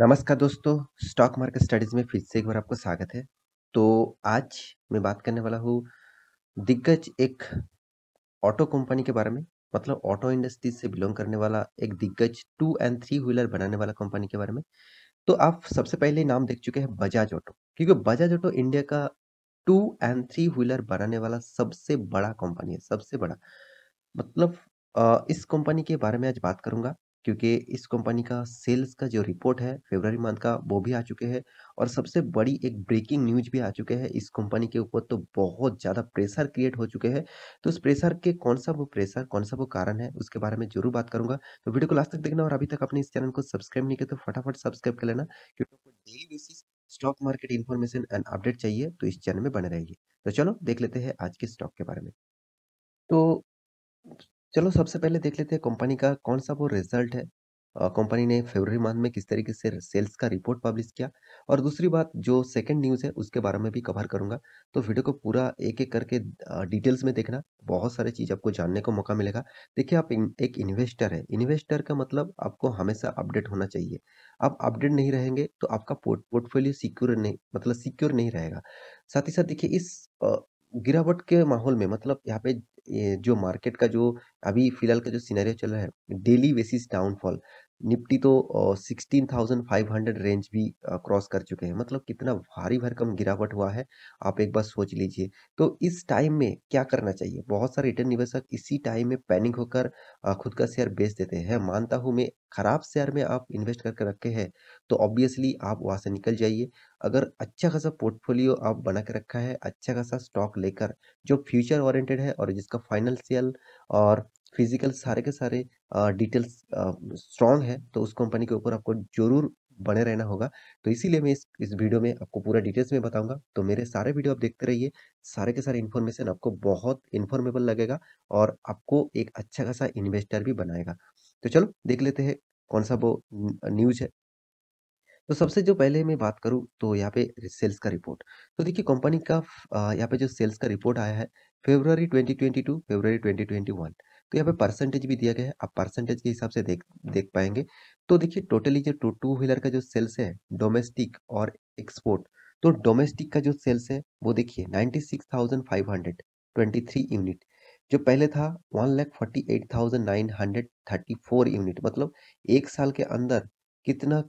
नमस्कार दोस्तों stock market studies में फिर से एक बार आपका स्वागत है तो आज मैं बात करने वाला हूँ दिग्गज एक ऑटो कंपनी के बारे में मतलब ऑटो इंडस्ट्री से बिलोंग करने वाला एक दिग्गज टू एंड थ्री व्हीलर बनाने वाला कंपनी के बारे में तो आप सबसे पहले नाम देख चुके हैं बजाज ऑटो क्योंकि बजाज ऑटो इंडिया का टू एंड थ्री व्हीलर बनाने वाला सबसे बड़ा कंपनी है सबसे बड़ा मतलब इस कंपनी के बारे में आज बात करूंगा क्योंकि इस कंपनी का सेल्स का जो रिपोर्ट है फेबररी मंथ का वो भी आ चुके हैं और सबसे बड़ी एक ब्रेकिंग न्यूज भी आ चुके हैं इस कंपनी के ऊपर तो बहुत ज़्यादा प्रेशर क्रिएट हो चुके हैं तो उस प्रेशर के कौन सा वो प्रेशर कौन सा वो कारण है उसके बारे में जरूर बात करूंगा तो वीडियो को लास्ट तक देखना और अभी तक अपने इस चैनल को सब्सक्राइब नहीं किया तो फटाफट सब्सक्राइब कर लेना क्योंकि आपको daily basis stock market information and update चाहिए तो इस चैनल में बने रहिए तो चलो देख लेते हैं आज के स्टॉक के बारे में तो चलो सबसे पहले देख लेते हैं कंपनी का कौन सा वो रिजल्ट है कंपनी ने फरवरी मंथ में किस तरीके से सेल्स का रिपोर्ट पब्लिश किया और दूसरी बात जो सेकंड न्यूज़ है उसके बारे में भी कवर करूंगा तो वीडियो को पूरा एक एक करके डिटेल्स में देखना बहुत सारी चीज़ आपको जानने को मौका मिलेगा देखिए आप एक इन्वेस्टर है इन्वेस्टर का मतलब आपको हमेशा अपडेट होना चाहिए आप अपडेट नहीं रहेंगे तो आपका पोर्टफोलियो सिक्योर नहीं मतलब सिक्योर नहीं रहेगा साथ ही साथ देखिए इस गिरावट के माहौल में मतलब यहाँ पे जो मार्केट का जो अभी फिलहाल का जो सिनेरियो चल रहा है डेली बेसिस डाउनफॉल निफ्टी तो sixteen thousand five hundred range भी क्रॉस कर चुके हैं मतलब कितना भारी भरकम गिरावट हुआ है आप एक बार सोच लीजिए तो इस टाइम में क्या करना चाहिए बहुत सारे रिटर्न निवेशक इसी टाइम में पैनिक होकर खुद का शेयर बेच देते हैं मानता हूँ मैं खराब शेयर में आप इन्वेस्ट करके रखे हैं तो ऑब्वियसली आप वहाँ से निकल जाइए अगर अच्छा खासा पोर्टफोलियो आप बना के रखा है अच्छा खासा स्टॉक लेकर जो फ्यूचर ओरिएंटेड है और जिसका फाइनेंशियल और फिजिकल सारे के सारे डिटेल्स स्ट्रॉन्ग है तो उस कंपनी के ऊपर आपको जरूर बने रहना होगा तो इसीलिए मैं इस इस वीडियो में आपको पूरा डिटेल्स में बताऊंगा तो मेरे सारे वीडियो आप देखते रहिए सारे के सारे इन्फॉर्मेशन आपको बहुत इन्फॉर्मेबल लगेगा और आपको एक अच्छा खासा इन्वेस्टर भी बनाएगा तो चलो देख लेते हैं कौन सा वो न्यूज है तो सबसे जो पहले मैं बात करूँ तो यहाँ पे सेल्स का रिपोर्ट तो देखिए कंपनी का यहाँ पे जो सेल्स का रिपोर्ट आया है फेब्रवरी ट्वेंटी ट्वेंटी टू तो यहाँ पे परसेंटेज भी दिया गया है आप परसेंटेज के हिसाब से देख देख पाएंगे तो देखिए टोटली जो टू टू व्हीलर का जो सेल्स है डोमेस्टिक और एक्सपोर्ट तो डोमेस्टिक का जो सेल्स है वो देखिए ninety six thousand five hundred twenty three unit जो पहले था one lakh forty eight thousand nine hundred thirty four unit मतलब एक साल के अंदर कितना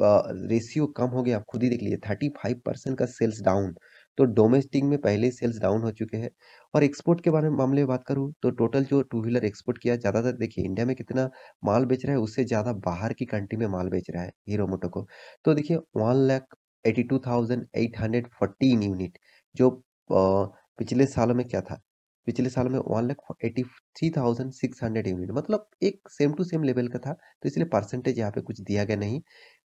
रेशियो कम हो गया आप खुद ही देख लीजिए थर्टी फाइव परसेंट का सेल्स डाउन तो डोमेस्टिक में पहले सेल्स डाउन हो चुके हैं और एक्सपोर्ट के बारे में मामले में बात करूँ तो टोटल जो टू व्हीलर एक्सपोर्ट किया ज़्यादातर देखिए इंडिया में कितना माल बेच रहा है उससे ज़्यादा बाहर की कंट्री में माल बेच रहा है हीरो मोटो को तो देखिए one lakh eighty two thousand eight hundred fourteen unit जो पिछले साल में क्या था पिछले साल में one lakh eighty three thousand six hundred unit मतलब एक सेम टू सेम लेवल का था तो इसलिए परसेंटेज यहाँ पे कुछ दिया गया नहीं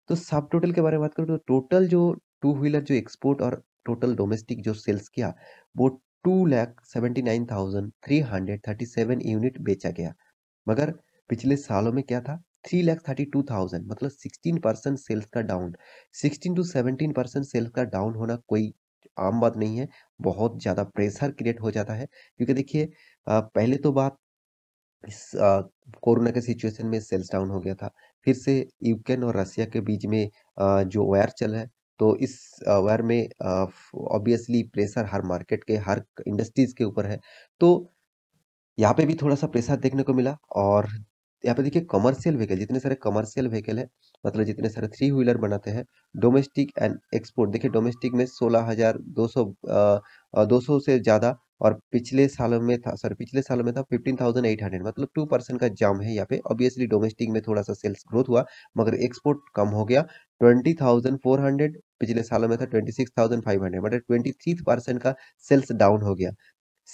तो सब टोटल के बारे में बात करूँ तो टोटल जो टू व्हीलर जो एक्सपोर्ट और टोटल डोमेस्टिक जो सेल्स किया वो two lakh seventy nine thousand three hundred thirty seven unit बेचा गया मगर पिछले सालों में क्या था three lakh thirty two thousand मतलब सिक्सटीन परसेंट सेल्स का down sixteen to seventeen percent sales का डाउन होना कोई आम बात नहीं है बहुत ज़्यादा प्रेशर क्रिएट हो जाता है क्योंकि देखिए पहले तो बात इस कोरोना के सिचुएशन में सेल्स डाउन हो गया था फिर से यूक्रेन और रशिया के बीच में आ, जो वायर चल है तो इस वायर में ऑब्वियसली प्रेशर हर मार्केट के हर इंडस्ट्रीज के ऊपर है तो यहाँ पे भी थोड़ा सा प्रेशर देखने को मिला और यहाँ पे देखिए कमर्शियल व्हीकल जितने सारे कमर्शियल व्हीकल है मतलब जितने सारे थ्री व्हीलर बनाते हैं डोमेस्टिक एंड एक्सपोर्ट देखिए डोमेस्टिक में सोलह हजार दो सौ दो सौ से ज़्यादा और पिछले सालों में था सॉरी पिछले सालों में था 15,800 मतलब टू परसेंट का जाम है यहाँ पे ऑब्वियसली डोमेस्टिक में थोड़ा सा सेल्स ग्रोथ हुआ मगर एक्सपोर्ट कम हो गया 20,400 पिछले सालों में था 26,500 मतलब ट्वेंटी परसेंट का सेल्स डाउन हो गया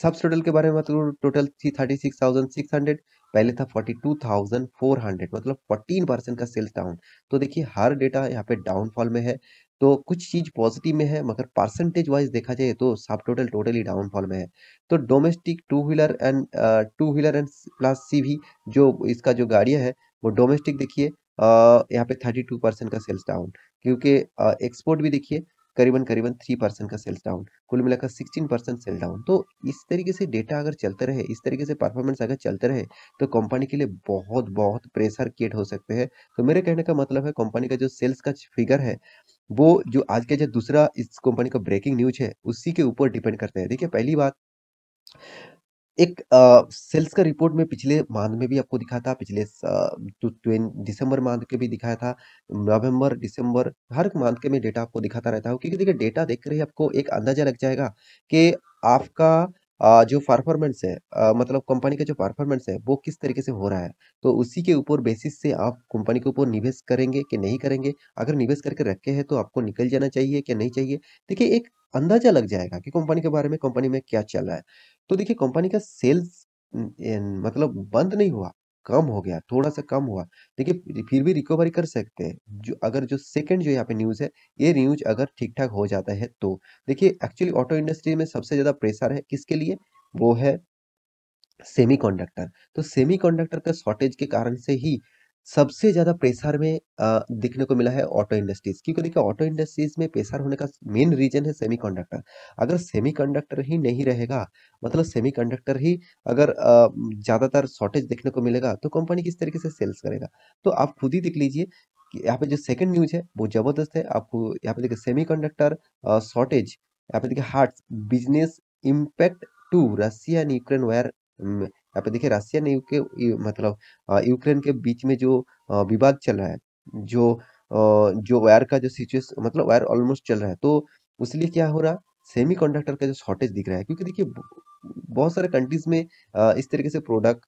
सब्स टोटल के बारे में मतलब टोटल थी thirty six thousand six hundred पहले था forty two thousand four hundred मतलब फोर्टीन परसेंट का सेल्स डाउन तो देखिए हर डेटा यहाँ पे डाउनफॉल में है तो कुछ चीज़ पॉजिटिव में है मगर परसेंटेज वाइज देखा जाए तो सब टोटल टोटली डाउनफॉल में है तो domestic two wheeler and two wheeler and plus सी भी जो इसका जो गाड़ियां है वो डोमेस्टिक देखिए यहाँ पे थर्टी टू परसेंट का सेल्स डाउन क्योंकि एक्सपोर्ट भी देखिए करीबन करीबन थ्री परसेंट का सेल्स डाउन कुल मिलाकर सिक्सटीन परसेंट सेल डाउन तो इस तरीके से डेटा अगर चलते रहे इस तरीके से परफॉर्मेंस अगर चलते रहे तो कंपनी के लिए बहुत बहुत प्रेशर क्रिएट हो सकते हैं तो मेरे कहने का मतलब है कंपनी का जो सेल्स का फिगर है वो जो आज का जो दूसरा इस कंपनी का ब्रेकिंग न्यूज है उसी के ऊपर डिपेंड करते हैं देखिए पहली बात एक सेल्स का रिपोर्ट में पिछले माह में भी आपको दिखा था पिछले दिसंबर माह तो के भी दिखाया था नवंबर दिसंबर हर माह के में डेटा आपको दिखाता रहता हूँ क्योंकि देखिए डेटा देख कर ही आपको एक अंदाजा लग जाएगा कि आपका जो परफॉर्मेंस है मतलब कंपनी का जो परफॉर्मेंस है वो किस तरीके से हो रहा है तो उसी के ऊपर बेसिस से आप कंपनी के ऊपर निवेश करेंगे कि नहीं करेंगे अगर निवेश करके रखे हैं तो आपको निकल जाना चाहिए कि नहीं चाहिए देखिए एक अंदाजा लग जाएगा कि कंपनी के बारे में कंपनी में क्या चल रहा है तो देखिए कंपनी का सेल्स मतलब बंद नहीं हुआ कम हो गया थोड़ा सा कम हुआ देखिए फिर भी रिकवरी कर सकते हैं जो अगर जो सेकंड जो यहाँ पे न्यूज़ है ये न्यूज अगर ठीक ठाक हो जाता है तो देखिए एक्चुअली ऑटो इंडस्ट्री में सबसे ज़्यादा प्रेशर है किसके लिए वो है सेमीकंडक्टर तो सेमीकंडक्टर का शॉर्टेज के कारण से ही सबसे ज़्यादा प्रेशर में दिखने को मिला है ऑटो इंडस्ट्रीज क्योंकि देखिए ऑटो इंडस्ट्रीज में प्रेशर होने का मेन रीजन है सेमीकंडक्टर अगर सेमीकंडक्टर ही नहीं रहेगा मतलब सेमीकंडक्टर ही अगर ज़्यादातर शॉर्टेज देखने को मिलेगा तो कंपनी किस तरीके से सेल्स करेगा तो आप खुद ही देख लीजिए यहाँ पे जो सेकंड न्यूज है वो जबरदस्त है आपको यहाँ पे देखिए सेमीकंडक्टर शॉर्टेज यहाँ पे देखिए hurt business impact to Russia and Ukraine war यहाँ पे देखिए रसिया ने यूके मतलब यूक्रेन के बीच में जो विवाद चल रहा है जो जो वायर का जो सिचुएशन मतलब वायर ऑलमोस्ट चल रहा है तो उसलिए क्या हो रहा सेमीकंडक्टर का जो शॉर्टेज दिख रहा है क्योंकि देखिए बहुत सारे कंट्रीज में इस तरीके से प्रोडक्ट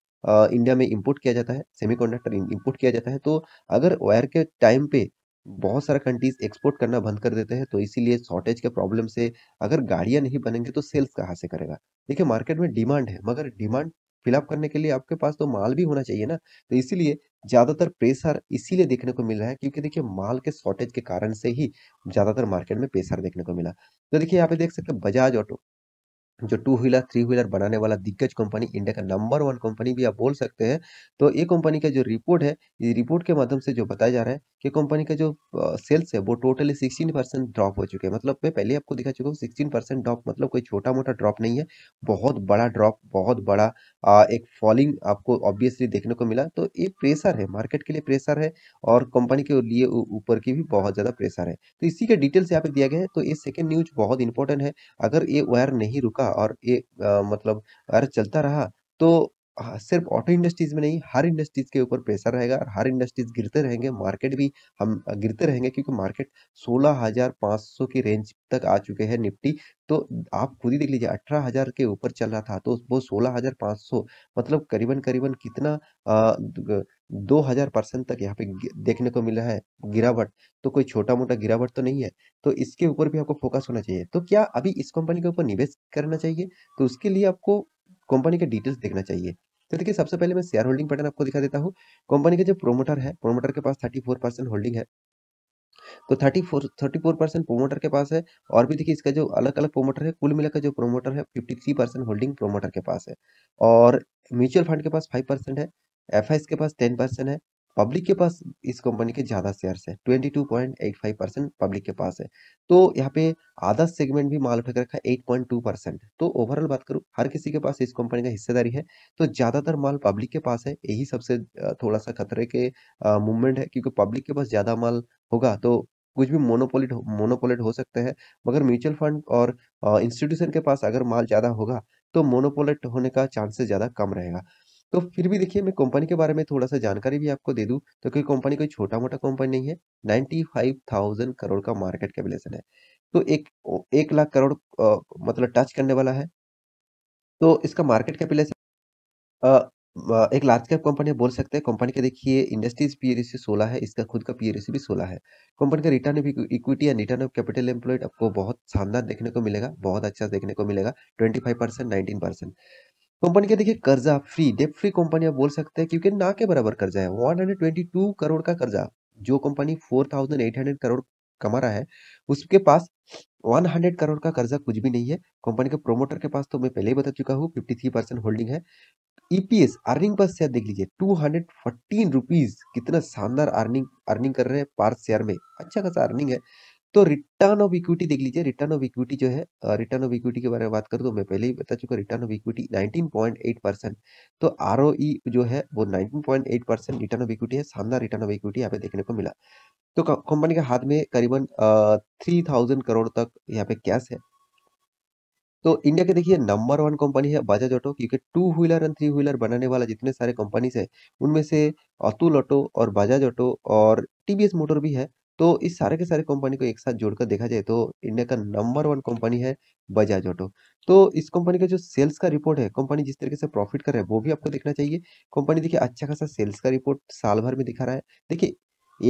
इंडिया में इंपोर्ट किया जाता है सेमीकंडक्टर इंपोर्ट किया जाता है तो अगर वायर के टाइम पे बहुत सारा कंट्रीज एक्सपोर्ट करना बंद कर देते हैं तो इसीलिए शॉर्टेज के प्रॉब्लम से अगर गाड़ियां नहीं बनेंगे तो सेल्स कहाँ से करेगा देखिए मार्केट में डिमांड है मगर डिमांड फिलअप करने के लिए आपके पास तो माल भी होना चाहिए ना तो इसीलिए ज़्यादातर प्रेशर इसीलिए देखने को मिल रहा है क्योंकि देखिए माल के शॉर्टेज के कारण से ही ज़्यादातर मार्केट में प्रेशर देखने को मिला तो देखिए यहाँ पे देख सकते हैं बजाज ऑटो जो टू व्हीलर थ्री व्हीलर बनाने वाला दिग्गज कंपनी इंडिया का नंबर वन कंपनी भी आप बोल सकते हैं तो ये कंपनी का जो रिपोर्ट है इस रिपोर्ट के माध्यम से जो बताया जा रहा है कि कंपनी का जो सेल्स है वो टोटली सिक्सटीन परसेंट ड्रॉप हो चुके हैं मतलब मैं पहले आपको दिखा चुका हूँ सिक्सटीन परसेंट ड्रॉप मतलब कोई छोटा मोटा ड्रॉप नहीं है बहुत बड़ा ड्रॉप बहुत बड़ा आ, एक फॉलिंग आपको ऑब्वियसली देखने को मिला तो ये प्रेशर है मार्केट के लिए प्रेशर है और कंपनी के लिए ऊपर की भी बहुत ज़्यादा प्रेशर है तो इसी के डिटेल्स यहाँ पे दिया गया है तो ये सेकेंड न्यूज बहुत इंपॉर्टेंट है अगर ये वायर नहीं रुका और ये आ, मतलब अर्थ चलता रहा तो हाँ, सिर्फ ऑटो इंडस्ट्रीज में नहीं हर इंडस्ट्रीज के ऊपर प्रेशर रहेगा और हर इंडस्ट्रीज गिरते रहेंगे मार्केट भी हम गिरते रहेंगे क्योंकि मार्केट 16,500 की रेंज तक आ चुके हैं निफ्टी तो आप खुद ही देख लीजिए 18,000 के ऊपर चल रहा था तो वो 16,500 मतलब करीबन करीबन कितना आ, दो हजार परसेंट तक यहाँ पे देखने को मिला है गिरावट तो कोई छोटा मोटा गिरावट तो नहीं है तो इसके ऊपर भी आपको फोकस होना चाहिए तो क्या अभी इस कंपनी के ऊपर निवेश करना चाहिए तो उसके लिए आपको कंपनी के डिटेल्स देखना चाहिए तो देखिए सबसे पहले मैं शेयर होल्डिंग पैटर्न आपको दिखा देता हूँ कंपनी के जो प्रोमोटर है प्रोमोटर के पास थर्टी फोर परसेंट होल्डिंग है तो thirty four thirty four percent promoter के पास है और भी देखिए इसका जो अलग अलग प्रोमोटर है कुल मिलाकर जो प्रोमोटर है fifty three percent holding promoter के पास है और म्यूचुअल फंड के पास फाइव परसेंट है एफ के पास टेन परसेंट है पब्लिक के पास इस कंपनी के ज़्यादा शेयर है 22.85 परसेंट पब्लिक के पास है तो यहाँ पे आधा सेगमेंट भी माल उठा रखा है 8.2 परसेंट तो ओवरऑल बात करूँ हर किसी के पास इस कंपनी का हिस्सेदारी है तो ज़्यादातर माल पब्लिक के पास है यही सबसे थोड़ा सा खतरे के मूवमेंट है क्योंकि पब्लिक के पास ज़्यादा माल होगा तो कुछ भी मोनोपोलिट मोनोपोलिट हो सकते हैं मगर म्यूचुअल फंड और इंस्टीट्यूशन के पास अगर माल ज़्यादा होगा तो मोनोपोलिट होने का चांसेस ज़्यादा कम रहेगा तो फिर भी देखिए मैं कंपनी के बारे में थोड़ा सा जानकारी भी आपको दे दूं तो क्योंकि कंपनी कोई छोटा मोटा कंपनी नहीं है नाइन्टी फाइव थाउजेंड करोड़ का मार्केट कैपिटलेशन है तो एक एक लाख करोड़ आ, मतलब टच करने वाला है तो इसका मार्केट कैपिटलेशन एक लार्ज कैप कंपनी बोल सकते हैं कंपनी के देखिए इंडस्ट्रीज पी रेशियो सोलह है इसका खुद का पी रेशियो भी सोलह है कंपनी का return of equity and return of capital employed आपको बहुत शानदार देखने को मिलेगा बहुत अच्छा देखने को मिलेगा twenty five percent nineteen percent company का देखिए कर्जा फ्री डेप फ्री कंपनी आप बोल सकते हैं क्योंकि ना के बराबर कर्जा है 122 करोड़ का कर्जा जो कंपनी 4800 करोड़ कमा रहा है उसके पास 100 करोड़ का कर्जा कुछ भी नहीं है कंपनी के प्रोमोटर के पास तो मैं पहले ही बता चुका हूँ फिफ्टी थ्री परसेंट होल्डिंग है ईपीएस अर्निंग पर शेयर देख लीजिए टू हंड्रेड फोर्टीन रुपीज कितना शानदार अर्निंग अर्निंग कर रहे हैं पर शेयर में अच्छा खासा अर्निंग है तो रिटर्न ऑफ इक्विटी देख लीजिए रिटर्न ऑफ इक्विटी जो है रिटर्न ऑफ इक्विटी के बारे में बात कर तो मैं पहले ही बता चुका रिटर्न ऑफ इक्विटी 19.8 परसेंट तो आर जो है वो 19.8 परसेंट रिटर्न ऑफ इक्विटी है शानदार रिटर्न ऑफ इक्विटी यहाँ पे देखने को मिला तो कंपनी के हाथ में करीबन थ्री थाउजेंड करोड़ तक यहाँ पे कैश है तो इंडिया के देखिए नंबर वन कंपनी है बजाज ऑटो क्योंकि two wheeler and three wheeler बनाने वाला जितने सारे कंपनीज है उनमें से अतुल ऑटो और बजाज ऑटो और टीवीएस मोटर भी है तो इस सारे के सारे कंपनी को एक साथ जोड़कर देखा जाए तो इंडिया का नंबर वन कंपनी है बजाज ऑटो तो इस कंपनी का जो सेल्स का रिपोर्ट है कंपनी जिस तरीके से प्रॉफिट कर रहा है वो भी आपको देखना चाहिए कंपनी देखिए अच्छा खासा सेल्स का रिपोर्ट साल भर में दिखा रहा है देखिए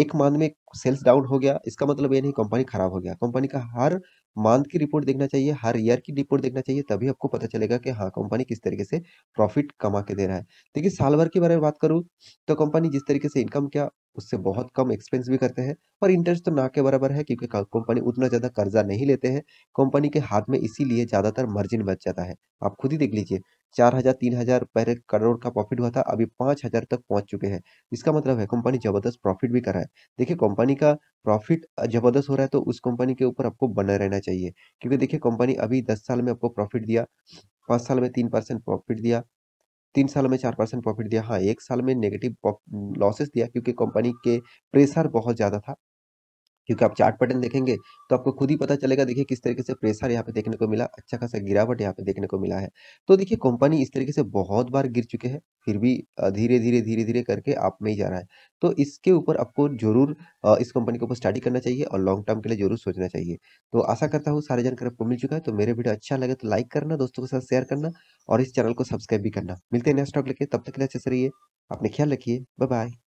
एक मंथ में सेल्स डाउन हो गया इसका मतलब ये नहीं कंपनी खराब हो गया कंपनी का हर मंथ की रिपोर्ट देखना चाहिए हर ईयर की रिपोर्ट देखना चाहिए तभी आपको पता चलेगा कि हाँ कंपनी किस तरीके से प्रॉफिट कमा के दे रहा है देखिए साल भर के बारे में बात करूँ तो कंपनी जिस तरीके से इनकम किया उससे बहुत कम एक्सपेंस भी करते हैं और इंटरेस्ट तो ना के बराबर है क्योंकि कंपनी उतना ज़्यादा कर्जा नहीं लेते हैं कंपनी के हाथ में इसीलिए ज़्यादातर मार्जिन बच जाता है आप खुद ही देख लीजिए चार हज़ार तीन हज़ार पहले करोड़ का प्रॉफिट हुआ था अभी पांच हज़ार तक पहुंच चुके हैं इसका मतलब है कंपनी ज़बरदस्त प्रॉफिट भी कर रहा है देखिए कंपनी का प्रॉफिट ज़बरदस्त हो रहा है तो उस कंपनी के ऊपर आपको बना रहना चाहिए क्योंकि देखिए कंपनी अभी दस साल में आपको प्रॉफिट दिया पांच साल में तीन परसेंट प्रॉफिट दिया तीन साल में चार परसेंट प्रॉफिट दिया हाँ एक साल में नेगेटिव लॉसेस दिया क्योंकि कंपनी के प्रेशर बहुत ज़्यादा था क्योंकि आप चार्ट पैटर्न देखेंगे तो आपको खुद ही पता चलेगा देखिए किस तरीके से प्रेशर यहाँ पे देखने को मिला अच्छा खासा गिरावट यहाँ पे देखने को मिला है तो देखिए कंपनी इस तरीके से बहुत बार गिर चुके हैं फिर भी धीरे धीरे धीरे धीरे करके आप में ही जा रहा है तो इसके ऊपर आपको जरूर इस कंपनी के ऊपर स्टडी करना चाहिए और लॉन्ग टर्म के लिए जरूर सोचना चाहिए तो आशा करता हूँ सारे जानकारी आपको मिल चुका है तो मेरे वीडियो अच्छा लगे तो लाइक करना दोस्तों के साथ शेयर करना और इस चैनल को सब्सक्राइब भी करना मिलते हैं नया स्टॉक लेके तब तक के लिए अच्छे से रहिए अपने ख्याल रखिए बाय बाय